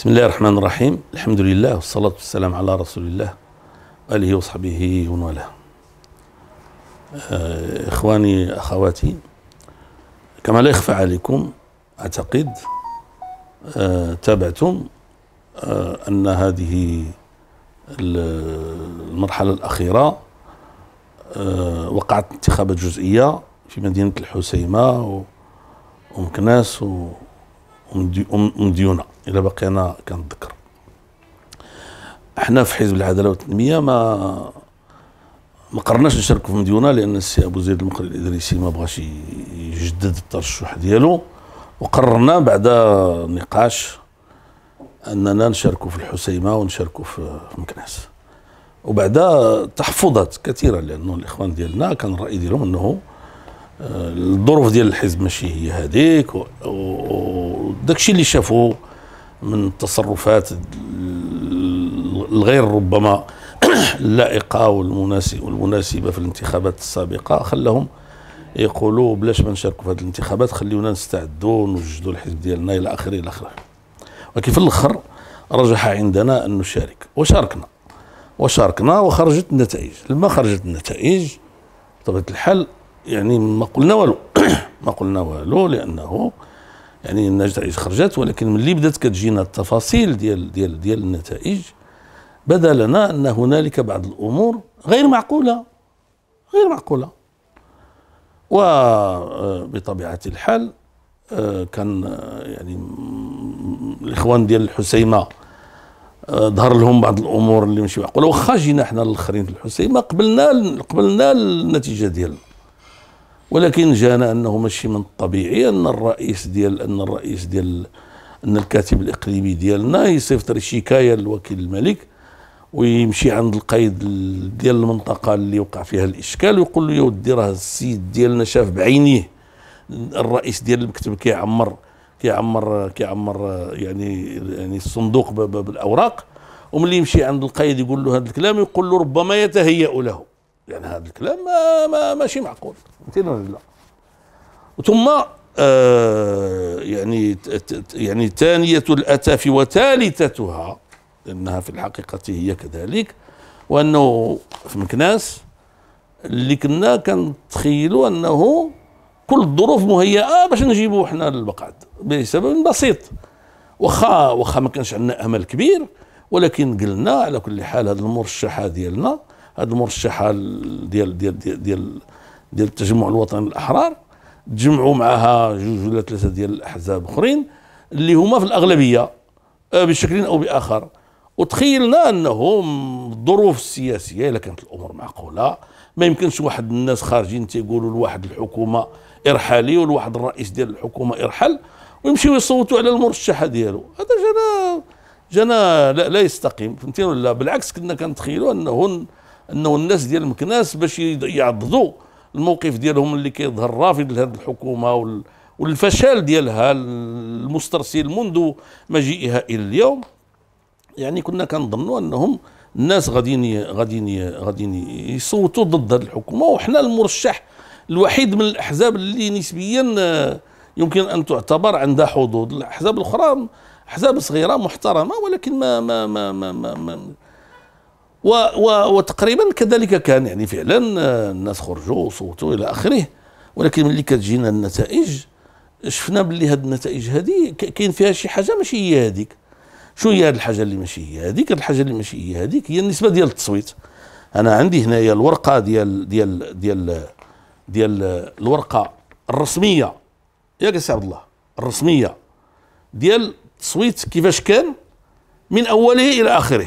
بسم الله الرحمن الرحيم الحمد لله والصلاة والسلام على رسول الله وآله وصحبه ومن والاه إخواني أخواتي كما لا يخفى عليكم أعتقد تابعتم أن هذه المرحلة الأخيرة وقعت انتخابات جزئية في مدينة الحسيمة ومكناس ومديونة الا بقينا كنذكر كنتذكر احنا في حزب العداله والتنميه ما ما قررناش نشاركوا في مديونه لان السي ابو زيد المقري الادريسي ما بغاش يجدد الترشح ديالو وقررنا بعد نقاش اننا نشاركوا في الحسيمه ونشاركوا في مكناس وبعد تحفظات كثيره لانه الاخوان ديالنا كان الراي ديالهم انه آه، الظروف ديال الحزب ماشي هي هذيك وداكشي اللي شافوه من التصرفات الغير ربما اللائقة والمناسبة في الانتخابات السابقة خلهم يقولوا بلاش ما نشاركوا في هذه الانتخابات خليونا نستعدوا ونوجدوا الحزب ديالنا الى اخره الى اخره ولكن في الاخر رجح عندنا ان نشارك وشاركنا وشاركنا وخرجت النتائج لما خرجت النتائج بطبيعه الحال يعني ما قلنا والو ما قلنا والو لانه يعني النتائج خرجت ولكن ملي بدات كتجينا التفاصيل ديال ديال ديال النتائج بدا لنا ان هنالك بعض الامور غير معقوله غير معقوله وبطبيعه آه، الحال آه، كان آه، يعني الاخوان ديال الحسيمه ظهر لهم بعض الامور اللي ماشي معقوله واخا جينا حنا الاخرين في الحسيمه قبلنا قبلنا النتيجه ديالنا ولكن جانا انه ماشي من الطبيعي ان الرئيس ديال ان الرئيس ديال ان الكاتب الاقليمي ديالنا يصيفط شكايه للوكيل الملك ويمشي عند القايد ديال المنطقه اللي وقع فيها الاشكال ويقول له يا ودي راه السيد ديالنا شاف بعينيه الرئيس ديال المكتب كيعمر كيعمر كيعمر يعني يعني الصندوق بالاوراق وملي يمشي عند القايد يقول له هذا الكلام يقول له ربما يتهيأ له يعني هذا الكلام ما, ما ماشي معقول فهمتيني ولا لا ثم آه يعني يعني ثانية الأتاف وثالثتها لأنها في الحقيقة هي كذلك وأنه في مكناس اللي كنا كنتخيلوا أنه كل الظروف مهيئة باش نجيبوا حنا المقعد بسبب بسيط واخا واخا ما كانش عندنا أمل كبير ولكن قلنا على كل حال هذا المرشحة ديالنا هذه المرشحه ديال ديال ديال ديال, التجمع الوطني الاحرار تجمعوا معها جوج ولا ثلاثه ديال الاحزاب اخرين اللي هما في الاغلبيه آه، بشكل او باخر وتخيلنا انهم الظروف السياسيه الا كانت الامور معقوله ما يمكنش واحد الناس خارجين تيقولوا لواحد الحكومه ارحالي ولواحد الرئيس ديال الحكومه ارحل ويمشيو يصوتوا على المرشحه ديالو هذا جنا جنا لا, لا يستقيم فهمتي ولا بالعكس كنا كنتخيلوا انه انه الناس ديال مكناس باش يعضدوا الموقف ديالهم اللي كيظهر رافض لهذه الحكومه والفشل ديالها المسترسل منذ مجيئها الى اليوم يعني كنا كنظنوا انهم الناس غاديين غاديين غاديين يصوتوا ضد هذه الحكومه وحنا المرشح الوحيد من الاحزاب اللي نسبيا يمكن ان تعتبر عندها حظوظ الاحزاب الاخرى احزاب صغيره محترمه ولكن ما ما ما ما, ما, ما و و وتقريبا كذلك كان يعني فعلا آه، الناس خرجوا وصوتوا الى اخره ولكن ملي كتجينا النتائج شفنا باللي هاد النتائج هذه كاين فيها شي حاجه ماشي هي هذيك شو هي هاد الحاجه اللي ماشي هي هذيك الحاجه اللي ماشي هي هذيك هي النسبه ديال التصويت انا عندي هنايا الورقه ديال ديال ديال ديال الورقه الرسميه ياك سي عبد الله الرسميه ديال التصويت كيفاش كان من اوله الى اخره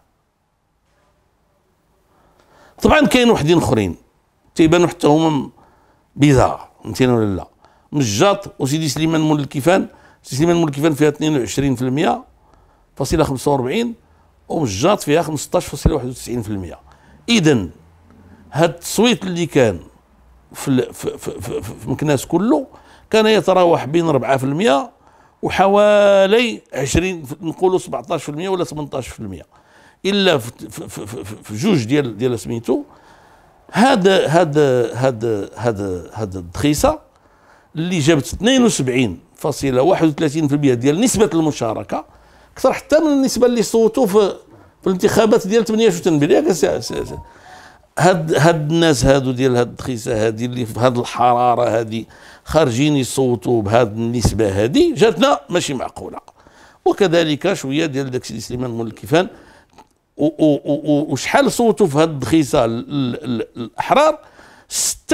طبعا كاين وحدين اخرين تيبانو حتى هما بيزار فهمتيني ولا لا مجات وسيدي سليمان مول الكيفان سيدي سليمان مول الكيفان فيها 22% فاصله 45 ومجاط فيها 15 فاصله المية اذا هاد التصويت اللي كان في في في, في, في مكناس كله كان يتراوح بين 4% وحوالي 20 نقولوا 17% ولا 18% الا في جوج ديال ديال سميتو هذا هذا هذا هذا هذا الدخيصه اللي جابت 72.31% ديال نسبه المشاركه اكثر حتى من النسبه اللي صوتوا في في الانتخابات ديال 68 بالياك هاد هاد الناس هادو ديال هاد الدخيسه هادي اللي في هاد الحراره هادي خارجين يصوتوا بهاد النسبه هادي جاتنا ماشي معقوله وكذلك شويه ديال داكشي اللي سليمان الكيفان وشحال صوتوا في هذه الدخيسه الاحرار 96%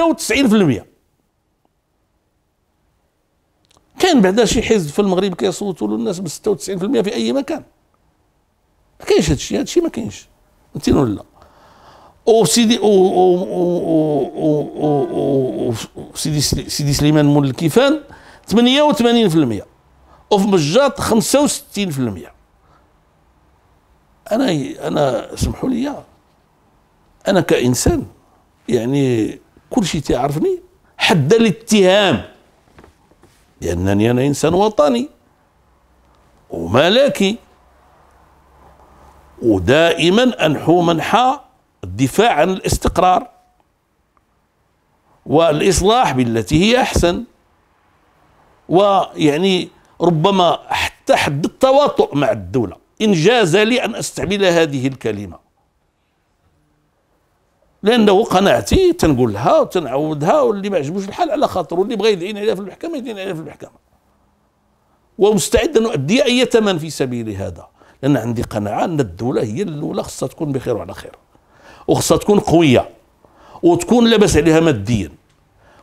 كاين بعدا شي حزب في المغرب كيصوتوا للناس الناس ب 96% في اي مكان ما كاينش هادشي هادشي ما كاينش فهمتيني ولا وسيدي او سيدي سليمان مول الكيفان 88% وفي مجاط 65% انا انا سمحوا لي انا كانسان يعني كل شيء تعرفني حد الاتهام لانني انا انسان وطني وملكي ودائما انحو منحى الدفاع عن الاستقرار والاصلاح بالتي هي احسن ويعني ربما حتى حد التواطؤ مع الدوله إن جاز لي أن أستعمل هذه الكلمة لأنه قناعتي تنقولها وتنعودها واللي ما عجبوش الحال على خاطر واللي بغى يدعيني عليها في المحكمة يدعيني عليها في المحكمة ومستعد أن أؤدي أي ثمن في سبيل هذا لأن عندي قناعة أن الدولة هي الأولى خصها تكون بخير وعلى خير وخصها تكون قوية وتكون لاباس عليها ماديا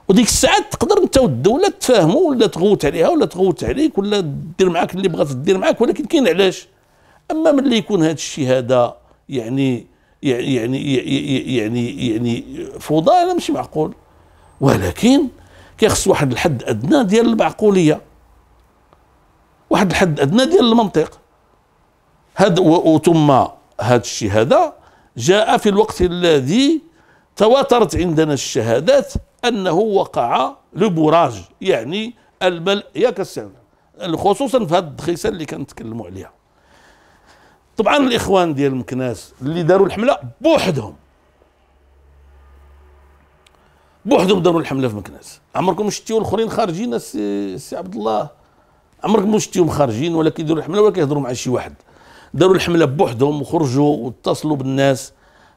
وديك الساعات تقدر انت والدوله تفاهموا ولا تغوت عليها ولا تغوت عليك ولا دير معاك اللي بغات دير معاك ولكن كاين علاش اما ملي يكون هذا الشيء هذا يعني يعني يعني يعني يعني فوضى هذا ماشي معقول ولكن كيخص واحد الحد ادنى ديال المعقوليه واحد الحد ادنى ديال المنطق هذا وثم هذا الشيء هذا جاء في الوقت الذي تواترت عندنا الشهادات انه وقع لبراج يعني الملء يا كسر خصوصا في هذه الدخيسه اللي كنتكلموا عليها طبعا الاخوان ديال مكناس اللي داروا الحمله بوحدهم بوحدهم داروا الحمله في مكناس عمركم شفتيو الاخرين خارجين السي عبد الله عمركم ما شفتيهم خارجين ولا كيديروا الحمله ولا كيهضروا مع شي واحد داروا الحمله بوحدهم وخرجوا واتصلوا بالناس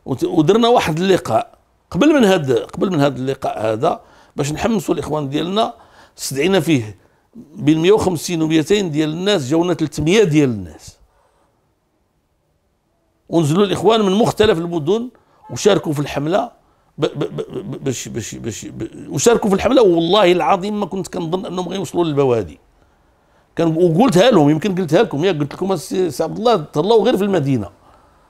ودرنا واحد اللقاء قبل من هذا قبل من هذا اللقاء هذا باش نحمسوا الاخوان ديالنا استدعينا فيه بين 150 و 200 ديال الناس جاونا 300 ديال الناس ونزلوا الاخوان من مختلف المدن وشاركوا في الحمله باش باش باش وشاركوا في الحمله والله العظيم ما كنت كنظن انهم غيوصلوا للبوادي كان وقلتها لهم يمكن قلتها لكم يا قلت لكم السي عبد الله تهلاو غير في المدينه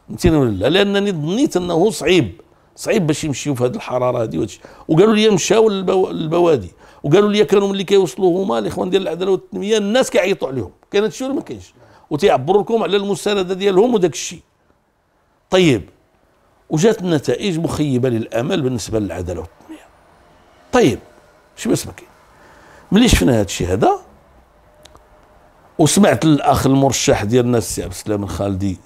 فهمتيني ولا لا لانني ظنيت انه صعيب صعيب باش يمشيو في هذه الحراره هذه وقالوا لي مشاو للبوادي وقالوا لي كانوا ملي كيوصلوا هما الاخوان ديال العداله والتنميه الناس كيعيطوا عليهم كانت هادشي ولا ما كاينش وتيعبروا لكم على المسانده ديالهم وداك الشيء طيب وجات نتائج مخيبة للأمل بالنسبة للعدالة والتنمية طيب شو اسمك ملي شفنا هذا الشيء هذا وسمعت الاخ المرشح ديالنا السي عبد السلام الخالدي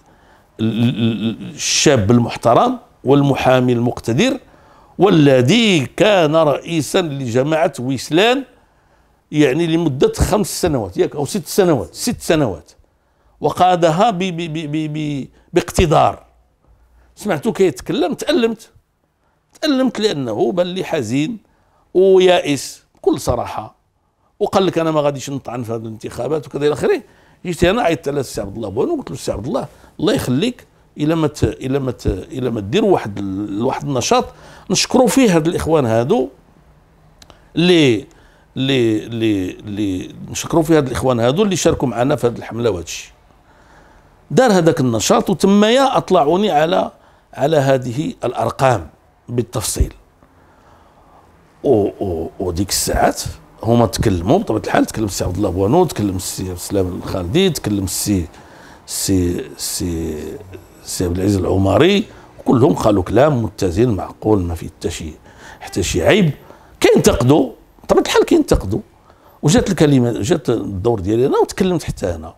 الشاب المحترم والمحامي المقتدر والذي كان رئيسا لجماعه ويسلان يعني لمده خمس سنوات ياك او ست سنوات ست سنوات وقادها ب ب ب ب باقتدار سمعته كيتكلم تألمت تألمت لأنه بان لي حزين ويائس بكل صراحة وقال لك أنا ما غاديش نطعن في هذه الانتخابات وكذا إلى آخره جيت أنا عيطت على السي عبد الله بوانو قلت له السي عبد الله الله يخليك إلى ما إلى ما إلى ما دير واحد واحد النشاط نشكروا فيه هاد الإخوان هادو اللي اللي اللي اللي نشكروا فيه هاد الإخوان هادو اللي شاركوا معنا في هاد الحملة وهادشي دار هذاك النشاط وتمايا أطلعوني على على هذه الأرقام بالتفصيل وديك الساعات هما تكلموا بطبيعه الحال تكلم السي عبد الله بوانو تكلم السي عبد السلام الخالدي تكلم السي السي السي السي عبد العزيز العماري كلهم قالوا كلام متزن معقول ما فيه حتى شي حتى شي عيب كينتقدوا بطبيعه الحال كينتقدوا وجات الكلمه جات الدور ديالي انا وتكلمت حتى انا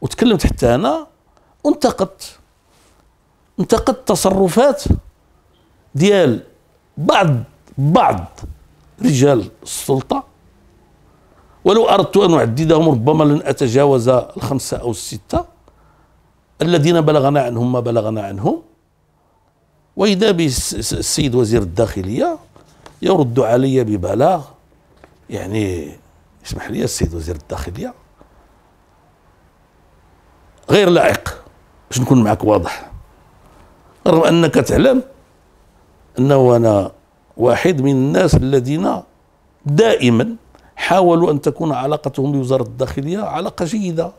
وتكلمت حتى انا وانتقدت انتقدت تصرفات ديال بعض بعض رجال السلطه ولو اردت ان اعددهم ربما لن اتجاوز الخمسه او السته الذين بلغنا عنهم ما بلغنا عنهم واذا السيد وزير الداخليه يرد علي ببلاغ يعني اسمح لي السيد وزير الداخليه غير لائق باش نكون معك واضح رغم انك تعلم انه انا واحد من الناس الذين دائما حاولوا ان تكون علاقتهم بوزاره الداخليه علاقه جيده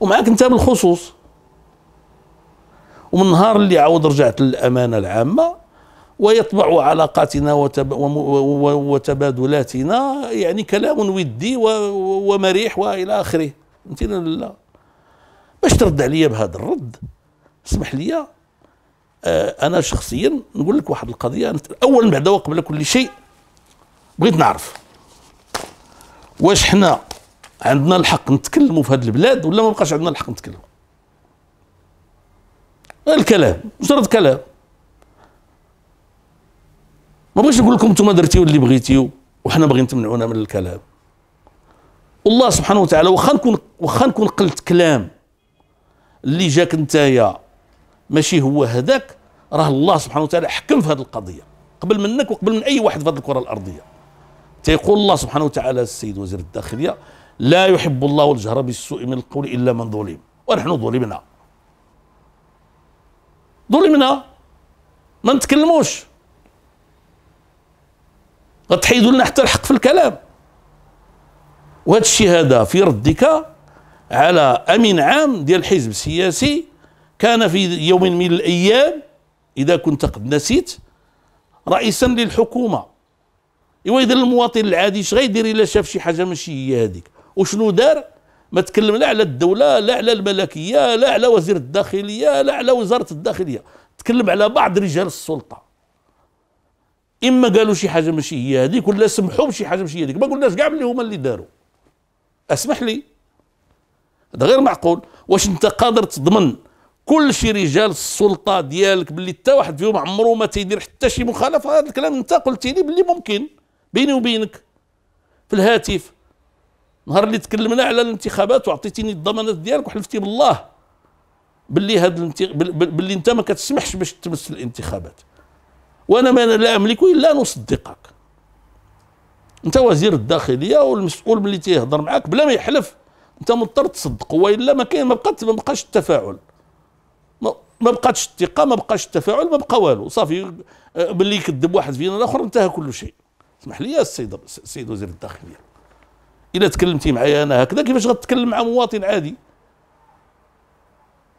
ومعك انت بالخصوص ومن نهار اللي عاود رجعت للامانه العامه ويطبع علاقاتنا وتب... وتبادلاتنا يعني كلام ودي و... ومريح والى اخره انت لا باش ترد عليا بهذا الرد اسمح لي آه، انا شخصيا نقول لك واحد القضيه اولا بعدا وقبل كل شيء بغيت نعرف واش حنا عندنا الحق نتكلموا في هذه البلاد ولا ما بقاش عندنا الحق نتكلموا الكلام مجرد كلام ما بغيتش نقول لكم انتم درتيو اللي بغيتيو وحنا باغيين تمنعونا من الكلام والله سبحانه وتعالى واخا نكون واخا نكون قلت كلام اللي جاك نتايا ماشي هو هذاك راه الله سبحانه وتعالى حكم في هذه القضيه قبل منك وقبل من اي واحد في هذه الكره الارضيه تيقول الله سبحانه وتعالى السيد وزير الداخليه لا يحب الله الجهر بالسوء من القول الا من ظلم ونحن ظلمنا ظلمنا ما نتكلموش غتحيدوا لنا حتى الحق في الكلام وهذا الشيء هذا في ردك على امين عام ديال حزب سياسي كان في يوم من الأيام إذا كنت قد نسيت رئيسا للحكومة إوا إذا المواطن العادي اش غيدير إلا شاف شي حاجة ماشي هي هذيك وشنو دار ما تكلم لا على الدولة لا على الملكية لا على وزير الداخلية لا على وزارة الداخلية تكلم على بعض رجال السلطة إما قالوا شي حاجة ماشي هي هذيك ولا سمحوا بشي حاجة ماشي هي هذيك ما قلناش كاع اللي هما اللي داروا اسمح لي هذا غير معقول واش أنت قادر تضمن كل شي رجال السلطه ديالك باللي حتى واحد فيهم عمره ما تيدير حتى شي مخالفه هذا الكلام انت قلت لي باللي ممكن بيني وبينك في الهاتف نهار اللي تكلمنا على الانتخابات وعطيتيني الضمانات ديالك وحلفتي بالله باللي هاد الانت... باللي انت ما كتسمحش باش تمس الانتخابات وانا ما أنا لا املك الا ان اصدقك انت وزير الداخليه والمسؤول باللي تيهضر معاك بلا ما يحلف انت مضطر تصدق والا ما كاين ما بقاش التفاعل ما بقاتش الثقه ما بقاش التفاعل ما بقى والو صافي آه، باللي يكذب واحد فينا الاخر انتهى كل شيء اسمح لي يا السيد السيد وزير الداخليه الا تكلمتي معايا انا هكذا كيفاش غتكلم مع مواطن عادي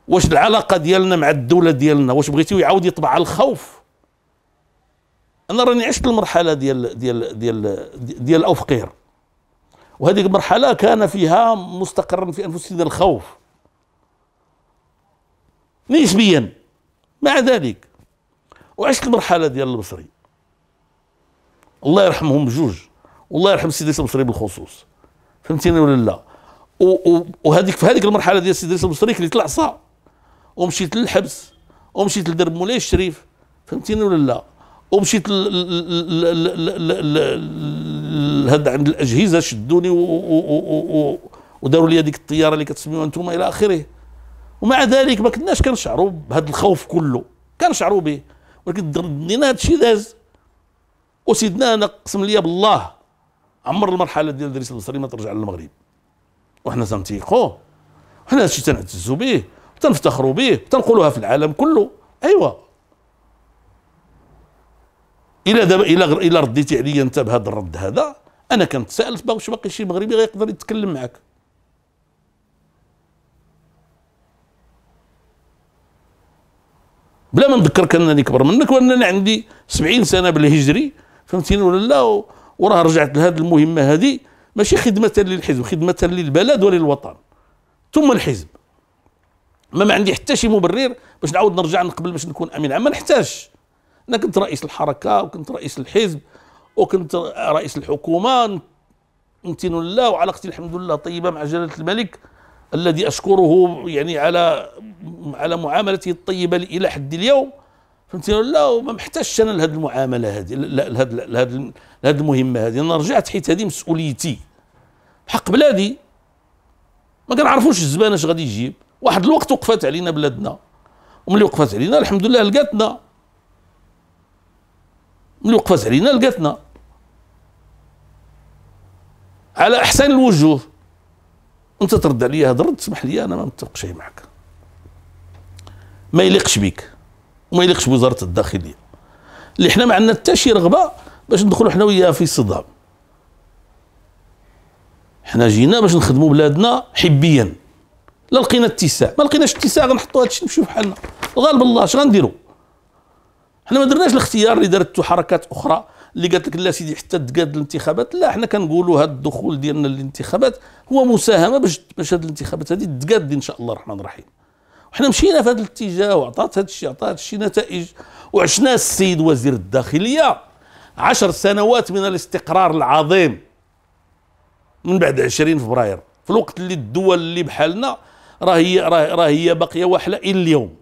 واش العلاقه ديالنا مع الدوله ديالنا واش بغيتيو يعاود يطبع على الخوف انا راني عشت المرحله ديال ديال ديال ديال اوفقير وهذه المرحله كان فيها مستقرا في انفسنا الخوف نسبيا مع ذلك وعشت المرحله ديال البصري الله يرحمهم بجوج والله يرحم سيدي البصري بالخصوص فهمتيني ولا لا وهذيك في هذيك المرحله ديال سيدي البصري كليت العصا ومشيت للحبس ومشيت لدرب مولاي الشريف فهمتيني ولا لا ومشيت لهاد عند الاجهزه شدوني وداروا لي هذيك الطياره اللي كتسميوها انتم الى اخره ومع ذلك ما كناش كنشعروا بهذا الخوف كله كنشعروا به ولكن دينا هذا الشيء داز وسيدنا انا قسم لي بالله عمر المرحله ديال دريس البصري ما ترجع للمغرب وحنا تنتيقوه وحنا هادشي تنعتزوا به وتنفتخروا به تنقولوها في العالم كله ايوا الى دابا الى الى رديتي عليا انت بهذا الرد هذا انا كنتسائل واش باقي شي مغربي غيقدر يتكلم معك بلا ما نذكرك انني كبر منك وانني عندي 70 سنه بالهجري فهمتيني ولا لا وراه رجعت لهذه المهمه هذه ماشي خدمه للحزب خدمه للبلد وللوطن ثم الحزب ما ما عندي حتى شي مبرر باش نعاود نرجع نقبل باش نكون امين عام ما نحتاجش انا كنت رئيس الحركه وكنت رئيس الحزب وكنت رئيس الحكومه نتين الله وعلاقتي الحمد لله طيبه مع جلاله الملك الذي أشكره يعني على على معاملته الطيبة إلى حد اليوم فهمتي لا ما محتاجش انا لهذه المعامله هذه لهذه لهذه المهمه هذه انا رجعت حيت هذه مسؤوليتي حق بلادي ما كنعرفوش الزبان اش غادي يجيب واحد الوقت وقفت علينا بلادنا وملي وقفت علينا الحمد لله لقاتنا ملي وقفت علينا لقاتنا على احسن الوجوه انت ترد عليا الرد سمح لي انا ما متفقش معك ما يليقش بك وما يليقش بوزاره الداخليه اللي حنا ما عندنا حتى شي رغبه باش ندخلوا حنا وياها في صدام حنا جينا باش نخدموا بلادنا حبيا لا لقينا اتساع ما لقيناش اتساع غنحطوا هادشي نمشيو بحالنا غالب الله اش غنديروا حنا ما درناش الاختيار اللي دارته حركات اخرى اللي قالت لك لا سيدي حتى تقاد الانتخابات لا حنا كنقولوا هذا الدخول ديالنا للانتخابات هو مساهمه باش باش هذه الانتخابات هذه تقاد ان شاء الله الرحمن الرحيم وحنا مشينا في هذا الاتجاه وعطات هذا الشيء عطات هذا الشيء نتائج وعشنا السيد وزير الداخليه عشر سنوات من الاستقرار العظيم من بعد 20 فبراير في الوقت اللي الدول اللي بحالنا راه هي راه هي باقيه واحله الى اليوم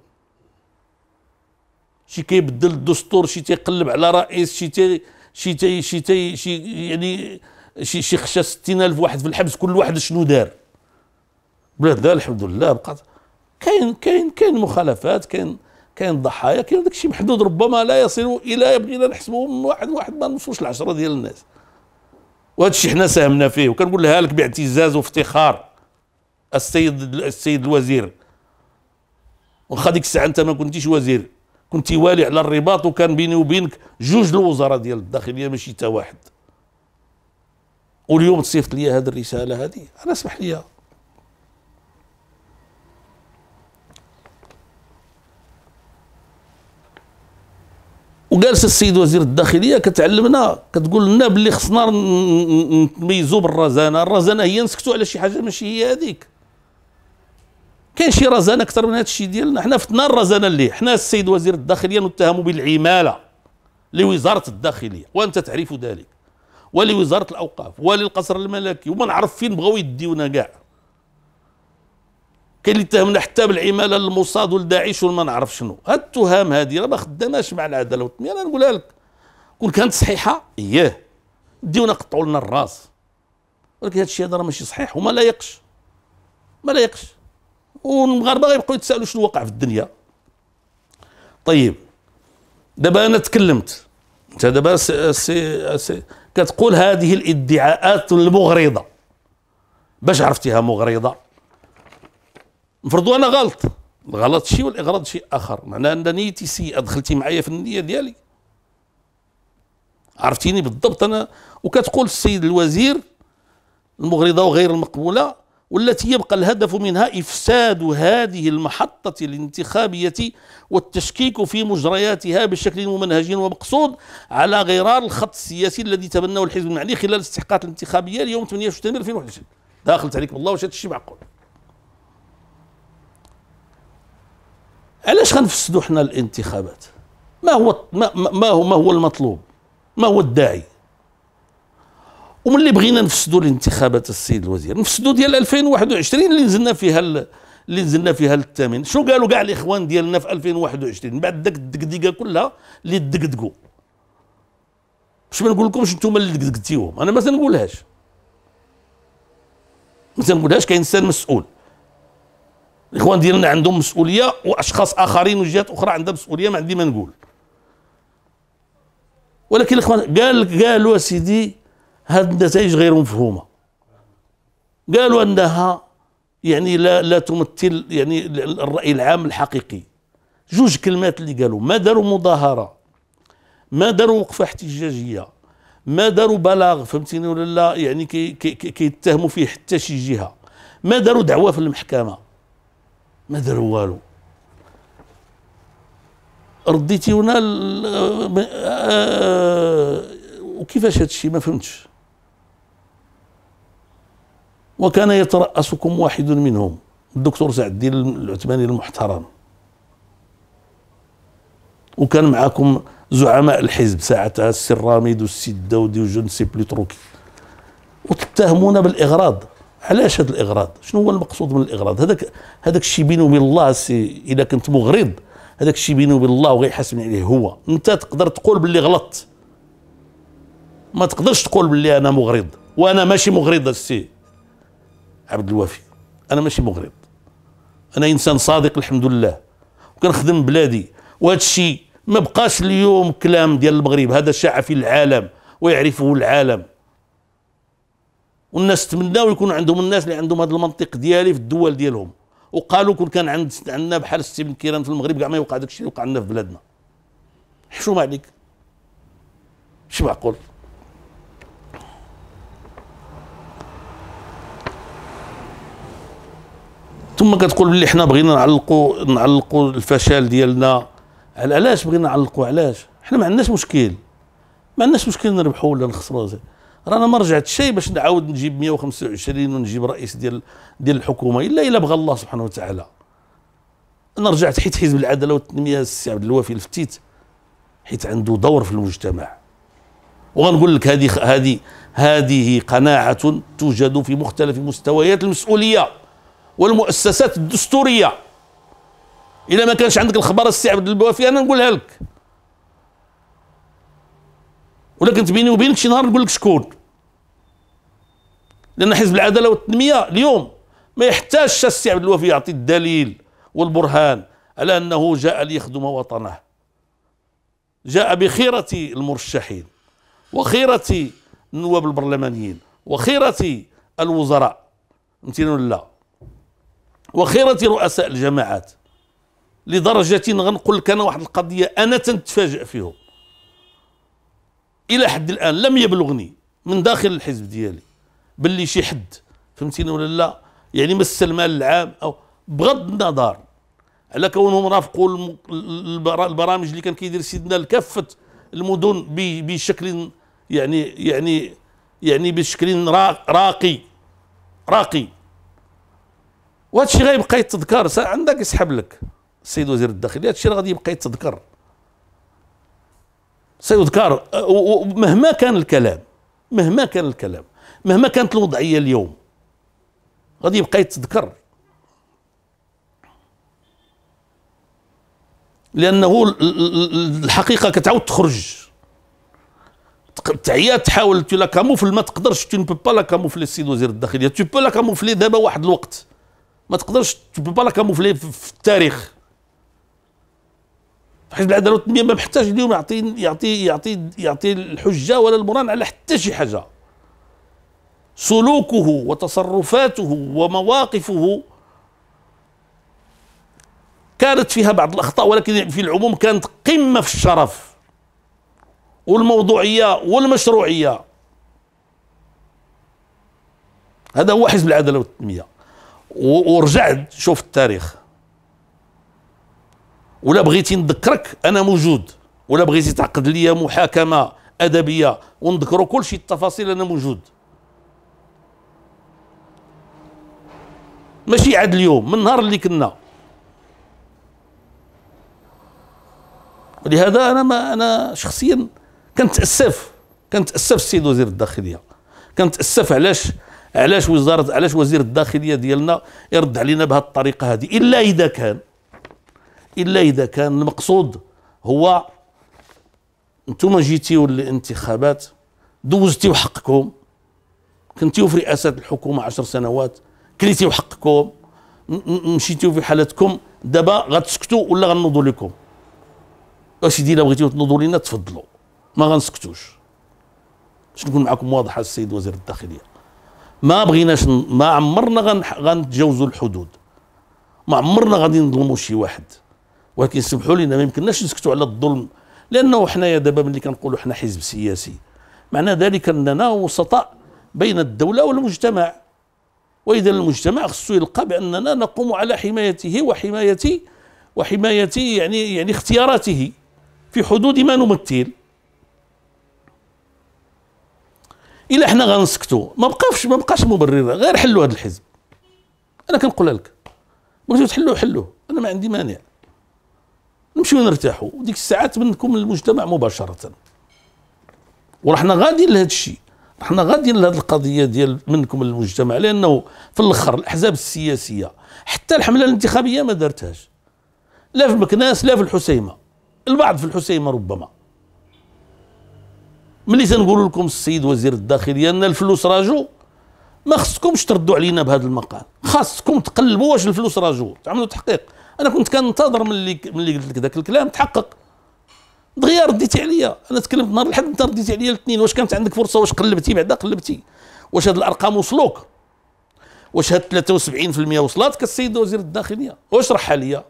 شي كيبدل الدستور شي تيقلب على رئيس شي تي شي تي شي تي شي يعني شي شي خشى 60000 واحد في الحبس كل واحد شنو دار بلاد الحمد لله بقات كاين كاين كاين مخالفات كاين كاين ضحايا كاين داك الشيء محدود ربما لا يصل الى يبغينا نحسبه من واحد واحد ما نوصلوش العشره ديال الناس وهذا الشيء حنا ساهمنا فيه وكنقولها لك باعتزاز وافتخار السيد السيد الوزير واخا ديك الساعه انت ما كنتيش وزير كنت والي على الرباط وكان بيني وبينك جوج الوزراء ديال الداخليه ماشي حتى واحد واليوم تصيفط لي هذه الرساله هذه انا اسمح لي وجالس السيد وزير الداخليه كتعلمنا كتقول لنا باللي خصنا نتميزوا بالرزانه الرزانه هي نسكتوا على شي حاجه ماشي هي هذيك كاين شي رزانه اكثر من هذا الشيء ديالنا حنا فتنا الرزانه اللي حنا السيد وزير الداخليه نتهم بالعماله لوزاره الداخليه وانت تعرف ذلك ولوزاره الاوقاف وللقصر الملكي وما نعرف فين بغاو يديونا كاع كاين اللي اتهمنا حتى بالعماله للمصاد ولداعش وما نعرف شنو هاد التهام هادي راه ما خداماش مع العداله والتنميه انا نقولها لك كون كانت صحيحه اياه ديونا قطعوا لنا الراس ولكن هذا الشيء هذا راه ماشي صحيح وما لا يقش ما لا يقش والمغاربه غيبقاو يتسالوا شنو وقع في الدنيا طيب دابا انا تكلمت انت دابا كتقول هذه الادعاءات المغرضه باش عرفتيها مغرضه نفرضوا انا غلط الغلط شيء والاغراض شيء اخر معناها ان نيتي سيئه دخلتي معايا في النيه ديالي عرفتيني بالضبط انا وكتقول السيد الوزير المغرضه وغير المقبوله والتي يبقى الهدف منها افساد هذه المحطه الانتخابيه والتشكيك في مجرياتها بشكل ممنهج ومقصود على غرار الخط السياسي الذي تبناه الحزب المعني خلال الاستحقاقات الانتخابيه ليوم 8 سبتمبر 2021 داخلت عليكم الله واش الشيء معقول علاش غنفسدوا حنا الانتخابات ما هو ما, ما هو ما هو المطلوب ما هو الداعي ومن اللي بغينا نفسدوا الانتخابات السيد الوزير نفسدوا ديال 2021 اللي نزلنا فيها اللي نزلنا فيها للثامن شو قالوا كاع الاخوان ديالنا في 2021 من بعد داك الدقديقه كلها اللي دقدقوا باش ما نقول لكمش انتم اللي دقدقتيهم انا ما تنقولهاش ما تنقولهاش كاين انسان مسؤول الاخوان ديالنا عندهم مسؤوليه واشخاص اخرين وجهات اخرى عندها مسؤوليه ما عندي ما نقول ولكن الاخوان قال قالوا سيدي هذه النتائج غير مفهومة قالوا أنها يعني لا لا تمثل يعني الرأي العام الحقيقي جوج كلمات اللي قالوا ما داروا مظاهرة ما داروا وقفة احتجاجية ما داروا بلاغ فهمتيني ولا لا يعني كيتهموا كي كي فيه حتى شي جهة ما داروا دعوة في المحكمة ما داروا والو رديتي هنا آه، آه، آه، وكيفاش هذا الشيء ما فهمتش وكان يترأسكم واحد منهم الدكتور سعد الدين العثماني المحترم وكان معاكم زعماء الحزب ساعتها السراميد الرامد والسي الداودي وجون سي بليتروكي وتتهمونا بالاغراض علاش هذا الاغراض شنو هو المقصود من الاغراض هذاك هذاك الشيء بيني وبين الله سي اذا كنت مغرض هذاك الشيء بيني وبين الله وغيحاسبني عليه هو انت تقدر تقول باللي غلطت ما تقدرش تقول باللي انا مغرض وانا ماشي مغرض السي عبد الوافي انا ماشي مغرض انا انسان صادق الحمد لله وكنخدم بلادي وهذا الشيء ما بقاش اليوم كلام ديال المغرب هذا شاع في العالم ويعرفه العالم والناس تمناو يكون عندهم الناس اللي عندهم هذا المنطق ديالي في الدول ديالهم وقالوا كون كان عند عندنا بحال السي بن كيران في المغرب كاع ما يوقع داك الشيء اللي وقع لنا في بلادنا حشومه عليك شي معقول ثم كتقول باللي حنا بغينا نعلقوا نعلقوا الفشل ديالنا على علاش بغينا نعلقوا علاش حنا ما عندناش مشكل ما عندناش مشكل نربحوا ولا نخسروا رانا ما رجعت شيء باش نعاود نجيب 125 ونجيب رئيس ديال ديال الحكومه الا الا بغى الله سبحانه وتعالى انا رجعت حيت حزب العداله والتنميه السي عبد الوافي الفتيت حيت عنده دور في المجتمع وغنقول لك هذه هذه هذه قناعه توجد في مختلف مستويات المسؤوليه والمؤسسات الدستوريه إذا ما كانش عندك الخبر السي عبد البوافي انا نقولها لك ولكن بيني وبينك شي نهار نقول لك شكون لان حزب العداله والتنميه اليوم ما يحتاجش السي عبد الوفي يعطي الدليل والبرهان على انه جاء ليخدم وطنه جاء بخيره المرشحين وخيره النواب البرلمانيين وخيره الوزراء امتنان ولا وخيرة رؤساء الجماعات لدرجة غنقول لك أنا واحد القضية أنا تنتفاجئ فيهم إلى حد الآن لم يبلغني من داخل الحزب ديالي باللي شي حد فهمتيني ولا لا يعني مس المال العام أو بغض النظر على كونهم رافقوا البرامج اللي كان كيدير سيدنا لكافة المدن بشكل يعني يعني يعني بشكل راقي راقي وهذا الشيء غيبقى يتذكر عندك يسحب لك السيد وزير الداخليه هذا الشيء غادي يبقى يتذكر سيذكر أه، مهما كان الكلام مهما كان الكلام مهما كانت الوضعيه اليوم غادي يبقى يتذكر لانه الحقيقه كتعاود تخرج تعيا تحاول تلاكاموفل ما تقدرش تي با لاكاموفلي السيد وزير الداخليه تي با لاكاموفلي دابا واحد الوقت ما تقدرش تبقى لا كاموفلي في التاريخ حيت العداله والتنميه ما محتاج اليوم يعطي يعطي يعطي يعطي الحجه ولا المران على حتى شي حاجه سلوكه وتصرفاته ومواقفه كانت فيها بعض الاخطاء ولكن في العموم كانت قمه في الشرف والموضوعيه والمشروعيه هذا هو حزب العداله والتنميه ورجعت شوف التاريخ ولا بغيتي نذكرك انا موجود ولا بغيتي تعقد لي محاكمه ادبيه ونذكروا كل شيء التفاصيل انا موجود ماشي عاد اليوم من النهار اللي كنا ولهذا انا ما انا شخصيا كنتاسف كنتاسف السيد وزير الداخليه كنتاسف علاش علاش وزاره علاش وزير الداخليه ديالنا يرد علينا بهذه الطريقه هذه الا اذا كان الا اذا كان المقصود هو انتم جيتيو للانتخابات دوزتيو حقكم كنتيو في رئاسه الحكومه عشر سنوات كليتيو حقكم مشيتيو في حالتكم دابا غتسكتوا ولا غنوضوا لكم اش الا بغيتيو تنوضوا لينا تفضلوا ما غنسكتوش باش نكون معكم واضحه السيد وزير الداخليه ما بغيناش ما عمرنا غنتجاوزوا الحدود ما عمرنا غادي نظلموا شي واحد ولكن سمحوا لنا ما يمكنناش نسكتوا على الظلم لانه حنايا دابا ملي كنقولوا حنا حزب سياسي معنى ذلك اننا وسطاء بين الدوله والمجتمع واذا المجتمع خصو يلقى باننا نقوم على حمايته وحمايه وحمايه يعني يعني اختياراته في حدود ما نمثل الا حنا غنسكتوا ما بقاش ما بقاش مبرر غير حلوا هذا الحزب انا كنقولها لك بغيتو تحلوه حلوه انا ما عندي مانع نمشيو نرتاحوا وديك الساعات منكم المجتمع مباشره ورحنا غاديين لهذا الشيء رحنا غاديين لهذه القضيه ديال منكم المجتمع لانه في الاخر الاحزاب السياسيه حتى الحمله الانتخابيه ما دارتهاش لا في مكناس لا في الحسيمه البعض في الحسيمه ربما ملي تنقول لكم السيد وزير الداخليه ان الفلوس راجو ما خصكمش تردوا علينا بهذا المقال خاصكم تقلبوا واش الفلوس راجو تعملوا تحقيق انا كنت كنتظر ملي ملي قلت لك ذاك الكلام تحقق دغيا رديتي عليا انا تكلمت نهار الحد انت رديتي عليا الاثنين واش كانت عندك فرصه واش قلبتي بعدا قلبتي واش هاد الارقام وصلوك واش هاد 73% وصلاتك السيد وزير الداخليه واش رحها ليا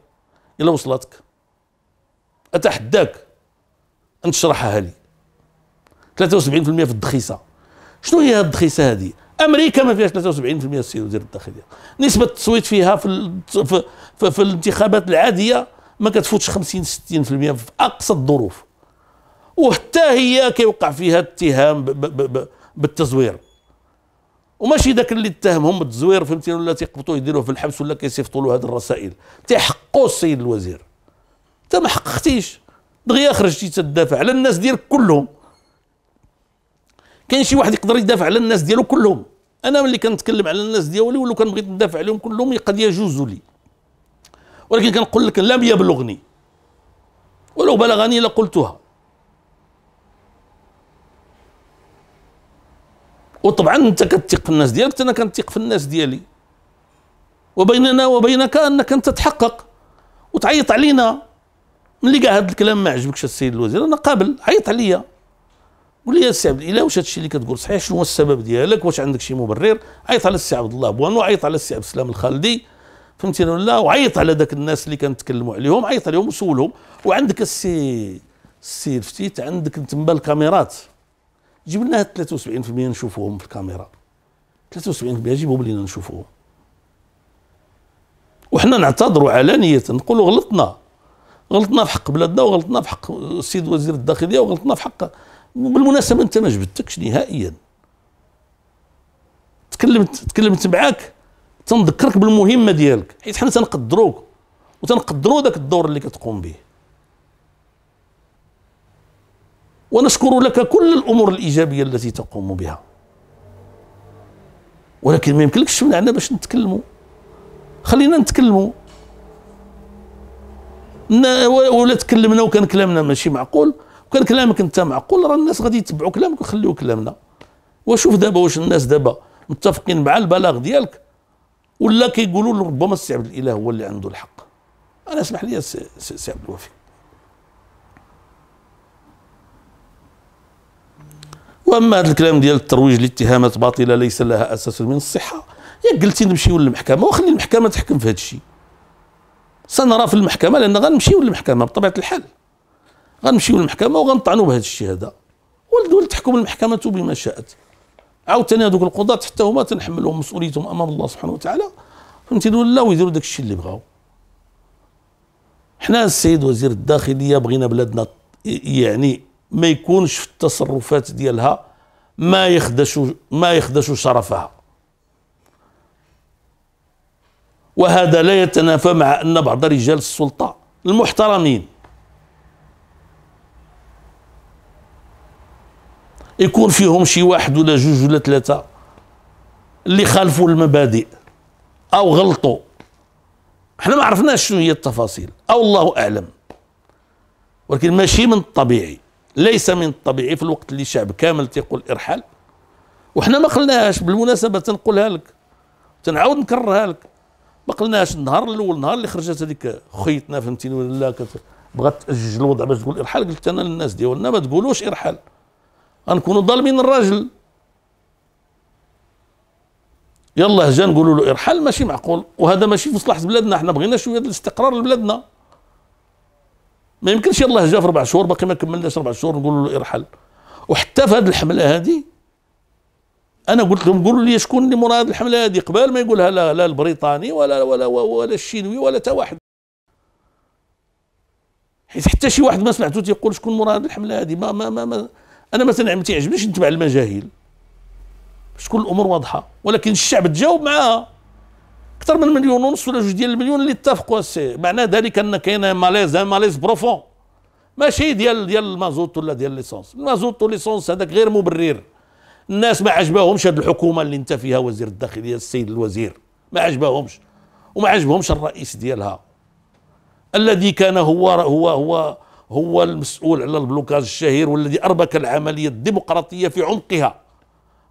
الا وصلاتك اتحداك ان تشرحها لي 73% في الدخيصه شنو هي هذه الدخيصه هذه امريكا ما فيهاش 73% السيد وزير الداخليه نسبه التصويت فيها في في, في, في الانتخابات العاديه ما كتفوتش 50 60% في اقصى الظروف وحتى هي كيوقع فيها اتهام ب ب ب بالتزوير وماشي ذاك اللي اتهمهم بالتزوير فهمتي ولا تيقبطوا يديروه في الحبس ولا كيصيفطوا له هذه الرسائل تيحقوا السيد الوزير انت ما حققتيش دغيا خرجتي تدافع على الناس ديالك كلهم كاين شي واحد يقدر يدافع على الناس ديالو كلهم انا ملي كنتكلم على الناس ديالي ولو كان بغيت ندافع عليهم كلهم قد يجوز لي ولكن كنقول لك لم يبلغني ولو بلغني لقلتها وطبعا انت كتثق في الناس ديالك انا كنثق في الناس ديالي وبيننا وبينك انك انت تحقق وتعيط علينا ملي كاع هذا الكلام ما عجبكش السيد الوزير انا قابل عيط عليا قول لي سي عبد الاله واش هادشي اللي كتقول صحيح شنو هو السبب ديالك واش عندك شي مبرر عيط على السي عبد الله بوانو عيط على السي عبد السلام الخالدي فهمتيني ولا وعيط على ذاك الناس اللي كنتكلموا عليهم عيط عليهم وسولهم وعندك السي السي الفتيت عندك تما الكاميرات جيب لنا 73% نشوفوهم في الكاميرا 73% جيبهم لينا نشوفوهم وحنا نعتذروا علانيه نقولوا غلطنا غلطنا في حق بلادنا وغلطنا في حق السيد وزير الداخليه وغلطنا في حق وبالمناسبه انت ما جبدتكش نهائيا تكلمت تكلمت معاك تنذكرك بالمهمه ديالك حيت حنا تنقدروك وتنقدروا ذاك الدور اللي كتقوم به ونشكر لك كل الامور الايجابيه التي تقوم بها ولكن ما يمكنلكش تمنعنا باش نتكلموا خلينا نتكلموا ولا تكلمنا وكان كلامنا ماشي معقول وكان كلامك انت معقول راه الناس غادي يتبعوا كلامك ويخليوا كلامنا وشوف دابا واش الناس دابا متفقين مع البلاغ ديالك ولا كيقولوا ربما السي عبد الاله هو اللي عنده الحق انا اسمح لي سي عبد الوفي واما هذا الكلام ديال الترويج لاتهامات باطله ليس لها اساس من الصحه ياك قلتي نمشيو للمحكمه وخلي المحكمه تحكم في هذا الشيء سنرى في المحكمه لان غنمشيو للمحكمه بطبيعه الحال غنمشيو للمحكمه وغنطعنوا بهذا الشيء هذا والدول تحكم المحكمه بما شاءت عاوتاني هذوك القضاة حتى هما تنحملهم مسؤوليتهم امام الله سبحانه وتعالى فهمتي دول لا ويديروا داك الشيء اللي بغاو حنا السيد وزير الداخليه بغينا بلادنا يعني ما يكونش في التصرفات ديالها ما يخدش ما يخدش شرفها وهذا لا يتنافى مع ان بعض رجال السلطه المحترمين يكون فيهم شي واحد ولا جوج ولا ثلاثه اللي خالفوا المبادئ او غلطوا احنا ما عرفناش شنو هي التفاصيل او الله اعلم ولكن ماشي من الطبيعي ليس من الطبيعي في الوقت اللي شعب كامل تيقول ارحال وحنا ما قلناهاش بالمناسبه تنقولها لك تنعاود نكررها لك ما قلناهاش النهار الاول النهار اللي خرجت هذيك خيتنا فهمتيني ولا لا بغات تاجل الوضع باش تقول ارحال قلت انا للناس ديالنا ما تقولوش ارحال غنكونوا ظالمين الراجل يلا جا نقولوا له ارحل ماشي معقول وهذا ماشي في مصلحه بلادنا احنا بغينا شويه الاستقرار لبلادنا ما يمكنش يلا جا في اربع شهور باقي ما كملناش اربع شهور نقولوا له ارحل وحتى في هذه الحمله هذه انا قلت لهم قولوا لي شكون اللي مورا هذه الحمله هذه قبل ما يقولها لا لا البريطاني ولا ولا ولا الشينوي ولا حتى واحد حيت حتى شي واحد ما سمعتو تيقول شكون هذه الحمله هذه ما ما ما, ما انا مثلا ما تيعجبنيش نتبع المجاهيل باش تكون الامور واضحه ولكن الشعب تجاوب معاها اكثر من مليون ونص ولا جوج ديال المليون اللي اتفقوا سي معنى ذلك ان كاين ماليز ماليز بروفون ماشي ديال ديال المازوت ولا ديال ليسونس المازوت وليسونس هذاك غير مبرر الناس ما عجبهمش هذه الحكومه اللي انت فيها وزير الداخليه السيد الوزير ما عجبهمش وما عجبهمش الرئيس ديالها الذي كان هو هو هو هو المسؤول على البلوكاج الشهير والذي أربك العملية الديمقراطية في عمقها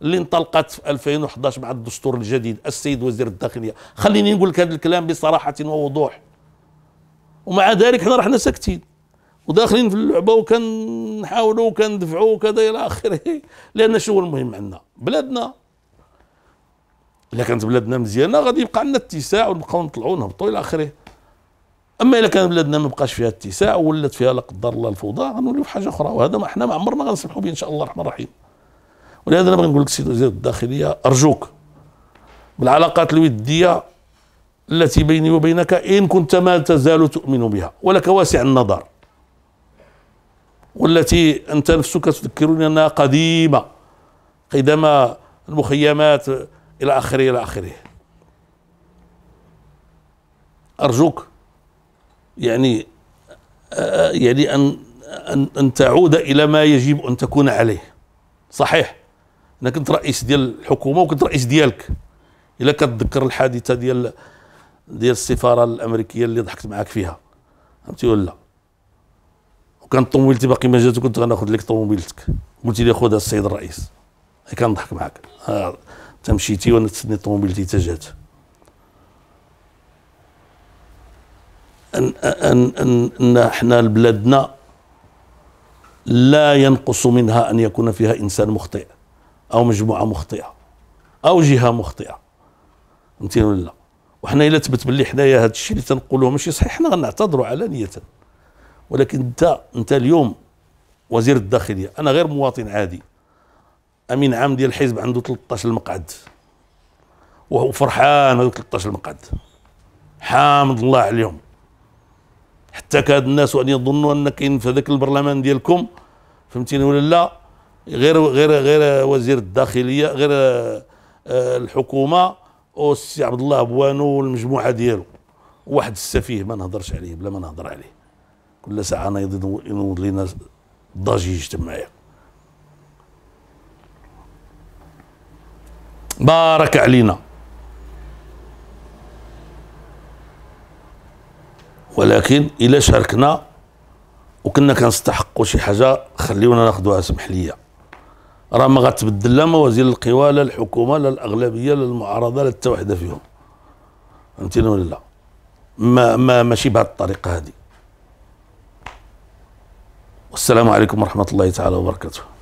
اللي انطلقت في 2011 مع الدستور الجديد السيد وزير الداخلية خليني نقول لك هذا الكلام بصراحة ووضوح ومع ذلك احنا رحنا ساكتين وداخلين في اللعبه وكنحاولوا وكندفعوا وكذا الى اخره لان شو المهم عندنا بلادنا الا كانت بلادنا مزيانه غادي يبقى عندنا اتساع ونبقاو نطلعوا ونهبطوا الى اخره اما اذا كان بلادنا ما بقاش فيها اتساع ولات فيها لا قدر الله الفوضى غنوليو في حاجه اخرى وهذا ما حنا ما عمرنا غنسمحوا به ان شاء الله الرحمن الرحيم ولهذا انا بغي نقول لك سيد وزير الداخليه ارجوك بالعلاقات الوديه التي بيني وبينك ان كنت ما تزال تؤمن بها ولك واسع النظر والتي انت نفسك تذكرني انها قديمه قدم المخيمات الى اخره الى اخره ارجوك يعني آه، آه، يعني أن أن أن تعود إلى ما يجب أن تكون عليه صحيح أنا كنت رئيس ديال الحكومة وكنت رئيس ديالك إلا كتذكر الحادثة ديال ديال السفارة الأمريكية اللي ضحكت معاك فيها فهمتي ولا وكان طوموبيلتي باقي ما جات وكنت غناخذ لك طوموبيلتك قلت لي خذها السيد الرئيس كنضحك معاك آه، تمشيتي وانا تسني طوموبيلتي تا جات ان ان ان, أن احنا بلادنا لا ينقص منها ان يكون فيها انسان مخطئ او مجموعه مخطئه او جهه مخطئه فهمتيني ولا وحنا الا تبت باللي حنايا هذا الشيء اللي تنقولوه ماشي صحيح حنا غنعتذروا علانيه ولكن انت انت اليوم وزير الداخليه انا غير مواطن عادي امين عام ديال الحزب عنده 13 مقعد وهو فرحان هذوك 13 مقعد حامد الله عليهم حتى كاد الناس ان يظنوا ان كاين في هذاك البرلمان ديالكم فهمتيني ولا لا غير غير غير وزير الداخليه غير آه، الحكومه والسي عبد الله بوانو والمجموعه ديالو واحد السفيه ما نهضرش عليه بلا ما نهضر عليه كل ساعه انا ينوض لينا الضجيج تمايا بارك علينا ولكن الا شاركنا وكنا كنستحقوا شي حاجه خليونا ناخذوها سمح لي راه ما غتبدل لا موازين القوى لا الحكومه لا الاغلبيه لا المعارضه لا حتى وحده فيهم فهمتيني ولا لا ما ما ماشي بهذه الطريقه هذه والسلام عليكم ورحمه الله تعالى وبركاته